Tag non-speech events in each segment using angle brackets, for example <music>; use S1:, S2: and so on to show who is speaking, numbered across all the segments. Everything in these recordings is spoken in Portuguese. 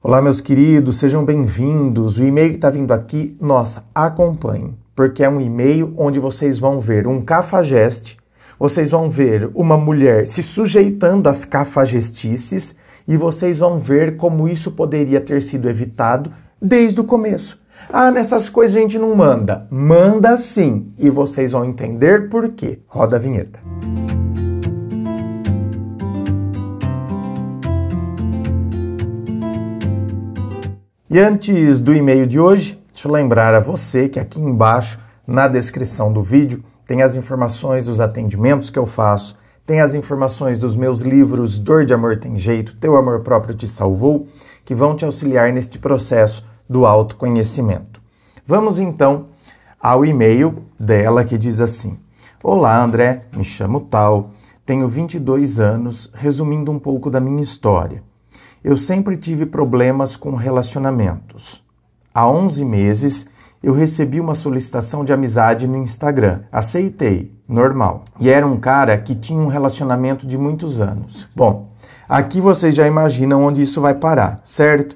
S1: Olá, meus queridos, sejam bem-vindos. O e-mail que está vindo aqui, nossa, acompanhe, porque é um e-mail onde vocês vão ver um cafajeste, vocês vão ver uma mulher se sujeitando às cafajestices e vocês vão ver como isso poderia ter sido evitado desde o começo. Ah, nessas coisas a gente não manda. Manda sim, e vocês vão entender por quê. Roda a vinheta. Música E antes do e-mail de hoje, deixa eu lembrar a você que aqui embaixo, na descrição do vídeo, tem as informações dos atendimentos que eu faço, tem as informações dos meus livros Dor de Amor Tem Jeito, Teu Amor Próprio Te Salvou, que vão te auxiliar neste processo do autoconhecimento. Vamos então ao e-mail dela que diz assim: Olá, André, me chamo Tal, tenho 22 anos, resumindo um pouco da minha história eu sempre tive problemas com relacionamentos. Há 11 meses, eu recebi uma solicitação de amizade no Instagram. Aceitei, normal. E era um cara que tinha um relacionamento de muitos anos. Bom, aqui vocês já imaginam onde isso vai parar, certo?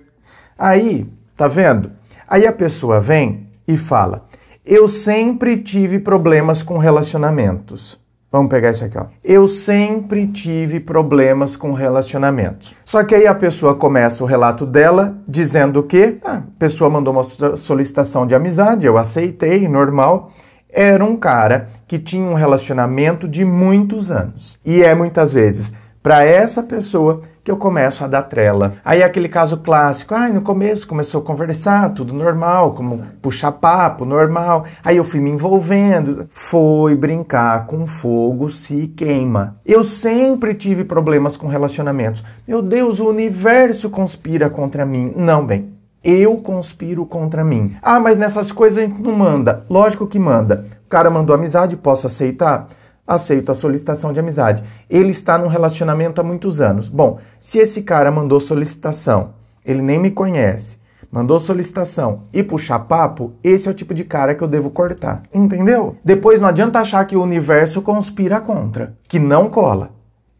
S1: Aí, tá vendo? Aí a pessoa vem e fala: Eu sempre tive problemas com relacionamentos. Vamos pegar isso aqui, ó. Eu sempre tive problemas com relacionamentos. Só que aí a pessoa começa o relato dela dizendo que ah, a pessoa mandou uma solicitação de amizade, eu aceitei, normal. Era um cara que tinha um relacionamento de muitos anos. E é muitas vezes para essa pessoa que eu começo a dar trela. Aí é aquele caso clássico, ai, ah, no começo começou a conversar, tudo normal, como puxar papo, normal. Aí eu fui me envolvendo, foi brincar com fogo, se queima. Eu sempre tive problemas com relacionamentos. Meu Deus, o universo conspira contra mim. Não, bem, eu conspiro contra mim. Ah, mas nessas coisas a gente não manda. Lógico que manda. O cara mandou amizade, posso aceitar? aceito a solicitação de amizade. Ele está num relacionamento há muitos anos. Bom, se esse cara mandou solicitação, ele nem me conhece, mandou solicitação e puxar papo, esse é o tipo de cara que eu devo cortar. Entendeu? Depois não adianta achar que o universo conspira contra, que não cola.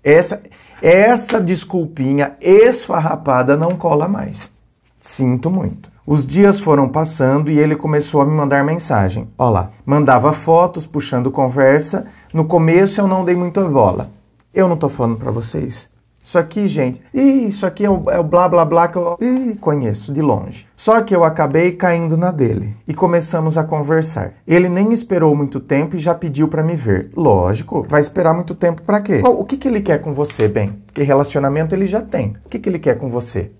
S1: Essa essa desculpinha esfarrapada não cola mais. Sinto muito. Os dias foram passando e ele começou a me mandar mensagem. Olá, mandava fotos, puxando conversa. No começo eu não dei muita bola. Eu não tô falando para vocês. Isso aqui, gente, ih, isso aqui é o, é o, blá blá blá que eu ih, conheço de longe. Só que eu acabei caindo na dele e começamos a conversar. Ele nem esperou muito tempo e já pediu para me ver. Lógico, vai esperar muito tempo para quê? O que, que ele quer com você, bem? Que relacionamento ele já tem? O que, que ele quer com você?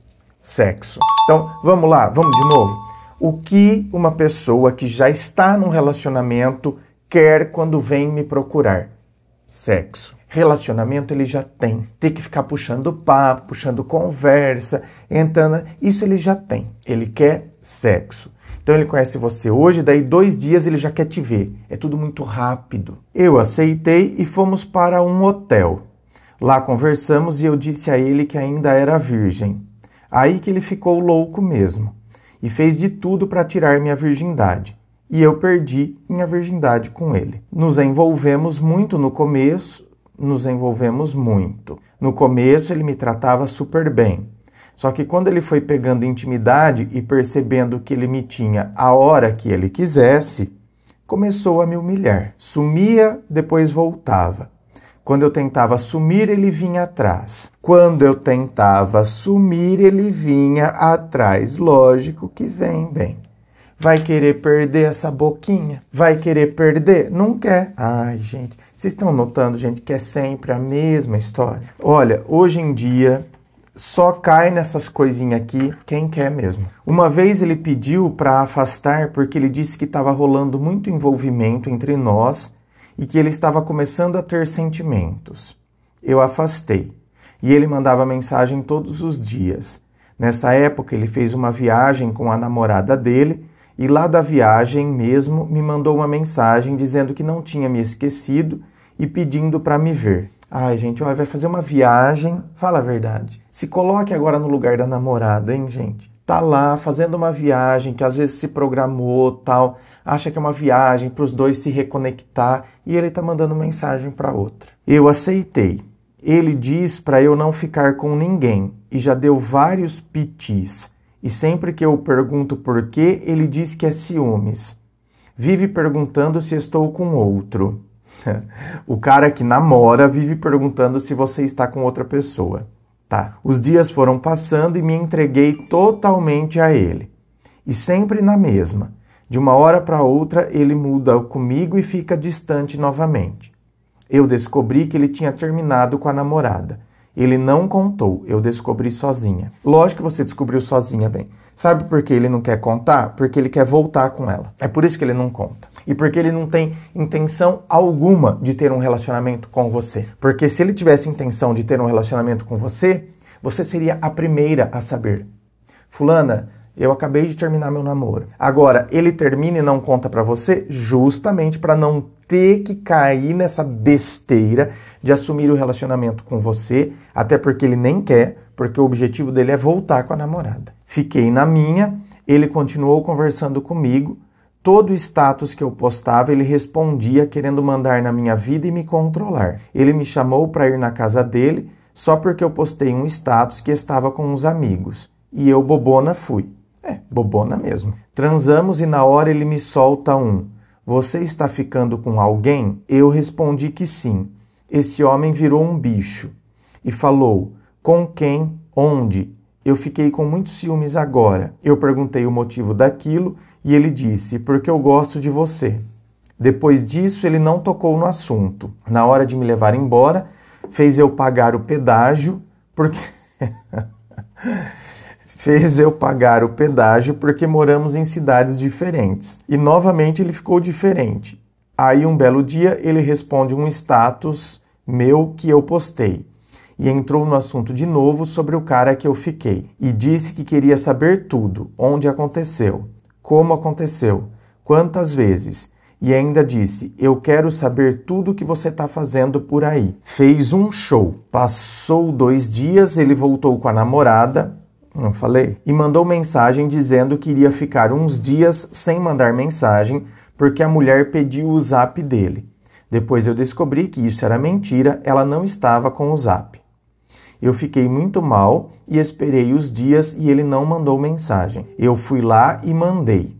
S1: sexo. Então, vamos lá, vamos de novo. O que uma pessoa que já está num relacionamento quer quando vem me procurar? Sexo. Relacionamento ele já tem. Tem que ficar puxando papo, puxando conversa, entrando. Isso ele já tem. Ele quer sexo. Então ele conhece você hoje, daí dois dias ele já quer te ver. É tudo muito rápido. Eu aceitei e fomos para um hotel. Lá conversamos e eu disse a ele que ainda era virgem. Aí que ele ficou louco mesmo e fez de tudo para tirar minha virgindade. E eu perdi minha virgindade com ele. Nos envolvemos muito no começo, nos envolvemos muito. No começo ele me tratava super bem. Só que quando ele foi pegando intimidade e percebendo que ele me tinha a hora que ele quisesse, começou a me humilhar. Sumia, depois voltava. Quando eu tentava sumir, ele vinha atrás. Quando eu tentava sumir, ele vinha atrás. Lógico que vem bem. Vai querer perder essa boquinha? Vai querer perder? Não quer. Ai, gente, vocês estão notando, gente, que é sempre a mesma história. Olha, hoje em dia só cai nessas coisinhas aqui quem quer mesmo. Uma vez ele pediu para afastar porque ele disse que estava rolando muito envolvimento entre nós e que ele estava começando a ter sentimentos. Eu afastei e ele mandava mensagem todos os dias. Nessa época, ele fez uma viagem com a namorada dele e lá da viagem mesmo me mandou uma mensagem dizendo que não tinha me esquecido e pedindo para me ver. Ai, gente, olha, vai fazer uma viagem, fala a verdade. Se coloque agora no lugar da namorada, hein, gente? Tá lá fazendo uma viagem que às vezes se programou, tal, acha que é uma viagem para os dois se reconectar e ele está mandando mensagem para outra. Eu aceitei. Ele diz para eu não ficar com ninguém e já deu vários pitis. E sempre que eu pergunto por quê, ele diz que é ciúmes. Vive perguntando se estou com outro. <laughs> o cara que namora vive perguntando se você está com outra pessoa. Tá. Os dias foram passando e me entreguei totalmente a ele. E sempre na mesma. De uma hora para outra, ele muda comigo e fica distante novamente. Eu descobri que ele tinha terminado com a namorada. Ele não contou, eu descobri sozinha. Lógico que você descobriu sozinha, bem. Sabe por que ele não quer contar? Porque ele quer voltar com ela. É por isso que ele não conta. E porque ele não tem intenção alguma de ter um relacionamento com você. Porque se ele tivesse intenção de ter um relacionamento com você, você seria a primeira a saber. Fulana, eu acabei de terminar meu namoro. Agora, ele termina e não conta para você justamente para não ter que cair nessa besteira de assumir o relacionamento com você, até porque ele nem quer, porque o objetivo dele é voltar com a namorada. Fiquei na minha, ele continuou conversando comigo. Todo status que eu postava, ele respondia querendo mandar na minha vida e me controlar. Ele me chamou para ir na casa dele só porque eu postei um status que estava com uns amigos. E eu, bobona, fui. É, bobona mesmo. Transamos e na hora ele me solta um. Você está ficando com alguém? Eu respondi que sim. Esse homem virou um bicho e falou: com quem? Onde? Eu fiquei com muitos ciúmes agora. Eu perguntei o motivo daquilo e ele disse: porque eu gosto de você. Depois disso, ele não tocou no assunto. Na hora de me levar embora, fez eu pagar o pedágio, porque. <laughs> fez eu pagar o pedágio porque moramos em cidades diferentes. E novamente ele ficou diferente. Aí um belo dia ele responde um status meu que eu postei. E entrou no assunto de novo sobre o cara que eu fiquei. E disse que queria saber tudo: onde aconteceu, como aconteceu, quantas vezes. E ainda disse: Eu quero saber tudo que você está fazendo por aí. Fez um show. Passou dois dias, ele voltou com a namorada não falei? E mandou mensagem dizendo que iria ficar uns dias sem mandar mensagem porque a mulher pediu o zap dele. Depois eu descobri que isso era mentira, ela não estava com o zap. Eu fiquei muito mal e esperei os dias e ele não mandou mensagem. Eu fui lá e mandei.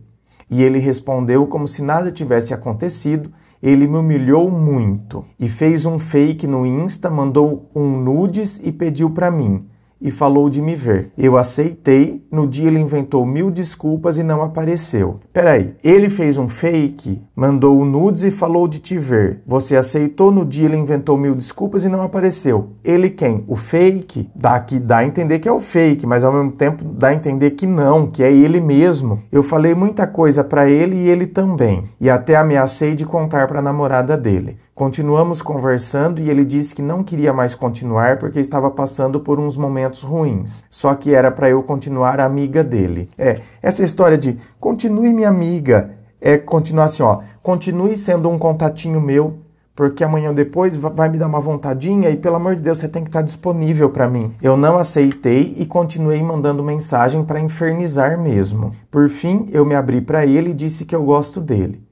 S1: E ele respondeu como se nada tivesse acontecido. Ele me humilhou muito e fez um fake no Insta, mandou um nudes e pediu para mim e falou de me ver. Eu aceitei, no dia ele inventou mil desculpas e não apareceu. Peraí, ele fez um fake, mandou o nudes e falou de te ver. Você aceitou, no dia ele inventou mil desculpas e não apareceu. Ele quem? O fake? Dá, que dá a entender que é o fake, mas ao mesmo tempo dá a entender que não, que é ele mesmo. Eu falei muita coisa para ele e ele também, e até ameacei de contar para a namorada dele. Continuamos conversando e ele disse que não queria mais continuar porque estava passando por uns momentos ruins. Só que era para eu continuar amiga dele. É, essa história de continue minha amiga é continuar assim, ó, continue sendo um contatinho meu porque amanhã ou depois vai me dar uma vontadinha e pelo amor de Deus você tem que estar tá disponível para mim. Eu não aceitei e continuei mandando mensagem para infernizar mesmo. Por fim, eu me abri para ele e disse que eu gosto dele.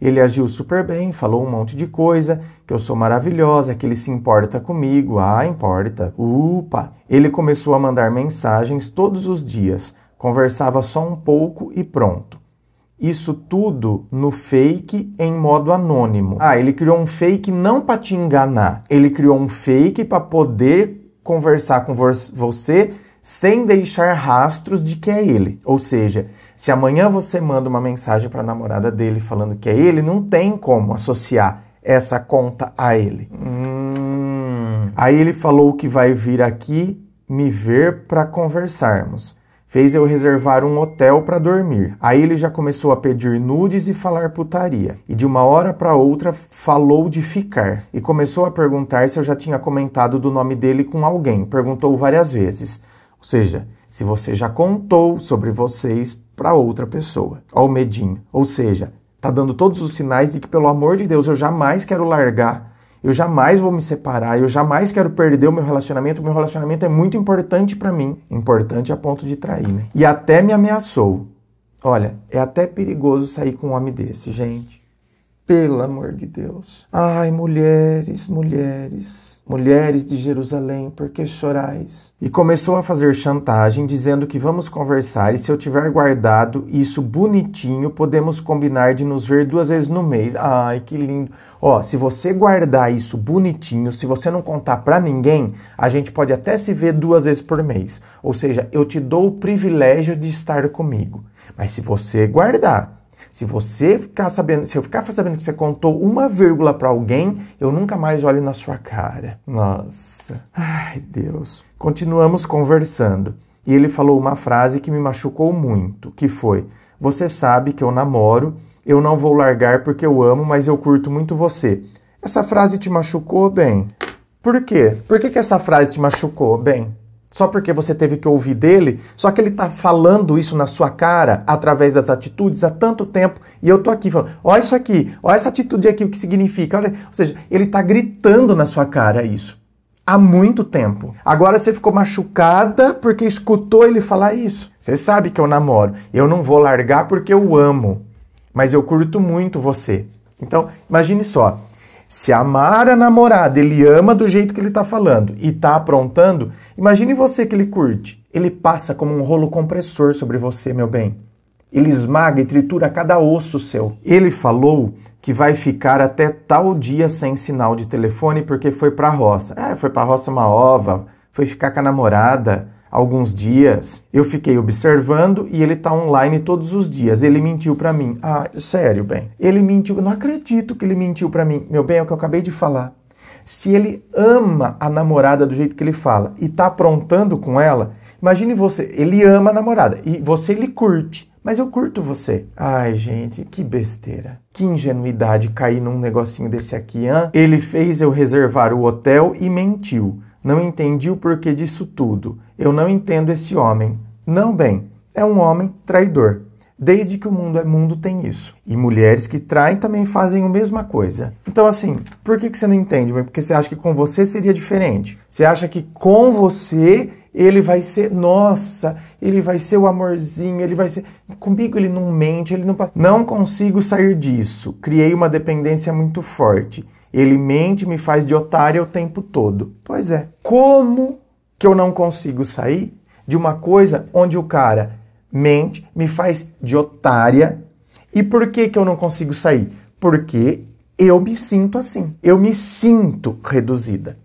S1: Ele agiu super bem, falou um monte de coisa, que eu sou maravilhosa, que ele se importa comigo. Ah, importa. Upa! Ele começou a mandar mensagens todos os dias, conversava só um pouco e pronto. Isso tudo no fake em modo anônimo. Ah, ele criou um fake não para te enganar. Ele criou um fake para poder conversar com você sem deixar rastros de que é ele. Ou seja, se amanhã você manda uma mensagem para a namorada dele falando que é ele, não tem como associar essa conta a ele. Hum. Aí ele falou que vai vir aqui me ver para conversarmos. Fez eu reservar um hotel para dormir. Aí ele já começou a pedir nudes e falar putaria. E de uma hora para outra falou de ficar e começou a perguntar se eu já tinha comentado do nome dele com alguém. Perguntou várias vezes. Ou seja, se você já contou sobre vocês para outra pessoa. Ó o medinho. Ou seja, tá dando todos os sinais de que, pelo amor de Deus, eu jamais quero largar, eu jamais vou me separar, eu jamais quero perder o meu relacionamento, o meu relacionamento é muito importante para mim. Importante a ponto de trair, né? E até me ameaçou. Olha, é até perigoso sair com um homem desse, gente. Pelo amor de Deus. Ai, mulheres, mulheres, mulheres de Jerusalém, por que chorais? E começou a fazer chantagem, dizendo que vamos conversar e se eu tiver guardado isso bonitinho, podemos combinar de nos ver duas vezes no mês. Ai, que lindo. Ó, se você guardar isso bonitinho, se você não contar para ninguém, a gente pode até se ver duas vezes por mês. Ou seja, eu te dou o privilégio de estar comigo. Mas se você guardar, se você ficar sabendo, se eu ficar sabendo que você contou uma vírgula para alguém, eu nunca mais olho na sua cara. Nossa. Ai, Deus. Continuamos conversando. E ele falou uma frase que me machucou muito, que foi: "Você sabe que eu namoro, eu não vou largar porque eu amo, mas eu curto muito você". Essa frase te machucou, bem? Por quê? Por que, que essa frase te machucou, bem? só porque você teve que ouvir dele, só que ele está falando isso na sua cara através das atitudes há tanto tempo e eu tô aqui falando, olha isso aqui, olha essa atitude aqui, o que significa, olha, ou seja, ele está gritando na sua cara isso há muito tempo. Agora você ficou machucada porque escutou ele falar isso. Você sabe que eu namoro, eu não vou largar porque eu amo, mas eu curto muito você. Então, imagine só, se amar a namorada, ele ama do jeito que ele está falando e está aprontando, imagine você que ele curte. Ele passa como um rolo compressor sobre você, meu bem. Ele esmaga e tritura cada osso seu. Ele falou que vai ficar até tal dia sem sinal de telefone porque foi para a roça. É, foi para a roça uma ova, foi ficar com a namorada alguns dias, eu fiquei observando e ele tá online todos os dias. Ele mentiu para mim. Ah, sério, bem. Ele mentiu. Eu não acredito que ele mentiu para mim. Meu bem, é o que eu acabei de falar. Se ele ama a namorada do jeito que ele fala e tá aprontando com ela, imagine você, ele ama a namorada e você ele curte. Mas eu curto você. Ai, gente, que besteira. Que ingenuidade cair num negocinho desse aqui, hein? Ele fez eu reservar o hotel e mentiu. Não entendi o porquê disso tudo. Eu não entendo esse homem. Não, bem, é um homem traidor. Desde que o mundo é mundo, tem isso. E mulheres que traem também fazem a mesma coisa. Então, assim, por que, que você não entende? Porque você acha que com você seria diferente. Você acha que com você ele vai ser, nossa, ele vai ser o amorzinho, ele vai ser. Comigo ele não mente, ele não. Não consigo sair disso. Criei uma dependência muito forte. Ele mente, me faz de otária o tempo todo. Pois é. Como que eu não consigo sair de uma coisa onde o cara mente, me faz de otária? E por que que eu não consigo sair? Porque eu me sinto assim. Eu me sinto reduzida.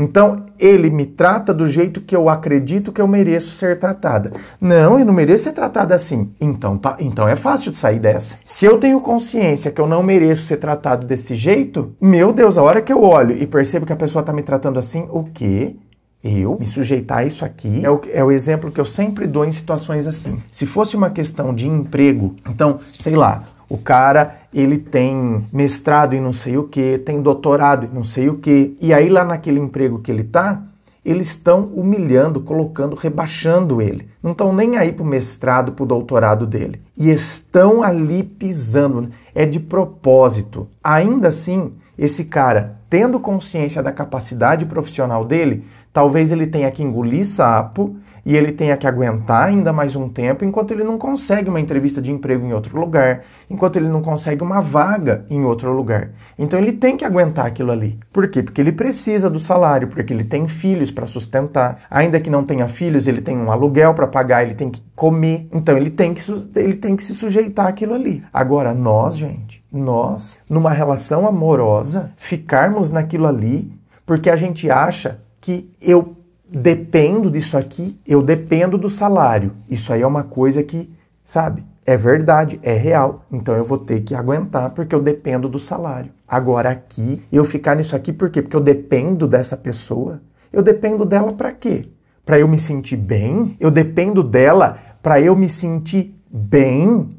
S1: Então, ele me trata do jeito que eu acredito que eu mereço ser tratada. Não, eu não mereço ser tratada assim. Então, tá, então é fácil de sair dessa. Se eu tenho consciência que eu não mereço ser tratado desse jeito, meu Deus, a hora que eu olho e percebo que a pessoa está me tratando assim, o quê? Eu me sujeitar a isso aqui é o, é o, exemplo que eu sempre dou em situações assim. Se fosse uma questão de emprego, então, sei lá, o cara, ele tem mestrado em não sei o que, tem doutorado em não sei o que, e aí lá naquele emprego que ele tá, eles estão humilhando, colocando, rebaixando ele. Não estão nem aí para o mestrado, para o doutorado dele. E estão ali pisando. É de propósito. Ainda assim, esse cara, tendo consciência da capacidade profissional dele, talvez ele tenha que engolir sapo e ele tenha que aguentar ainda mais um tempo enquanto ele não consegue uma entrevista de emprego em outro lugar, enquanto ele não consegue uma vaga em outro lugar. Então ele tem que aguentar aquilo ali. Por quê? Porque ele precisa do salário, porque ele tem filhos para sustentar. Ainda que não tenha filhos, ele tem um aluguel para pagar, ele tem que comer. Então ele tem que, ele tem que se sujeitar àquilo ali. Agora, nós, gente, nós, numa relação amorosa, ficarmos naquilo ali porque a gente acha que eu dependo disso aqui, eu dependo do salário. Isso aí é uma coisa que, sabe, é verdade, é real. Então eu vou ter que aguentar porque eu dependo do salário. Agora aqui, eu ficar nisso aqui por quê? Porque eu dependo dessa pessoa. Eu dependo dela para quê? Para eu me sentir bem? Eu dependo dela para eu me sentir bem?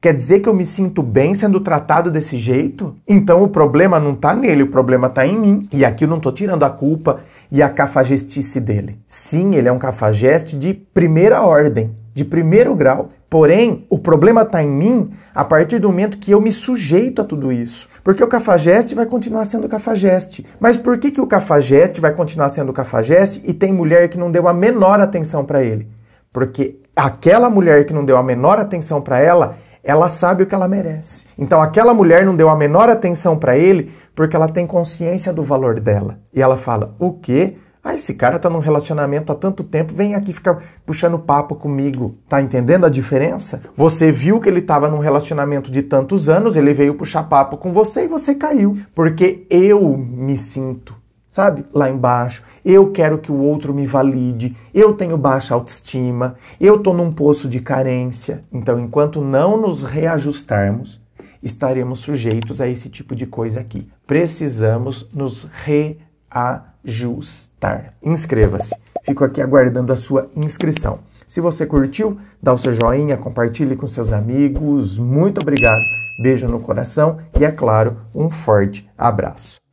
S1: Quer dizer que eu me sinto bem sendo tratado desse jeito? Então o problema não está nele, o problema está em mim. E aqui eu não estou tirando a culpa e a cafajestice dele. Sim, ele é um cafajeste de primeira ordem, de primeiro grau. Porém, o problema está em mim a partir do momento que eu me sujeito a tudo isso. Porque o cafajeste vai continuar sendo cafajeste. Mas por que, que o cafajeste vai continuar sendo cafajeste e tem mulher que não deu a menor atenção para ele? Porque aquela mulher que não deu a menor atenção para ela, ela sabe o que ela merece. Então aquela mulher não deu a menor atenção para ele porque ela tem consciência do valor dela. E ela fala: "O quê? Ah, esse cara tá num relacionamento há tanto tempo, vem aqui ficar puxando papo comigo". Tá entendendo a diferença? Você viu que ele estava num relacionamento de tantos anos, ele veio puxar papo com você e você caiu, porque eu me sinto Sabe? Lá embaixo, eu quero que o outro me valide, eu tenho baixa autoestima, eu tô num poço de carência. Então, enquanto não nos reajustarmos, estaremos sujeitos a esse tipo de coisa aqui. Precisamos nos reajustar. Inscreva-se. Fico aqui aguardando a sua inscrição. Se você curtiu, dá o seu joinha, compartilhe com seus amigos. Muito obrigado. Beijo no coração e, é claro, um forte abraço.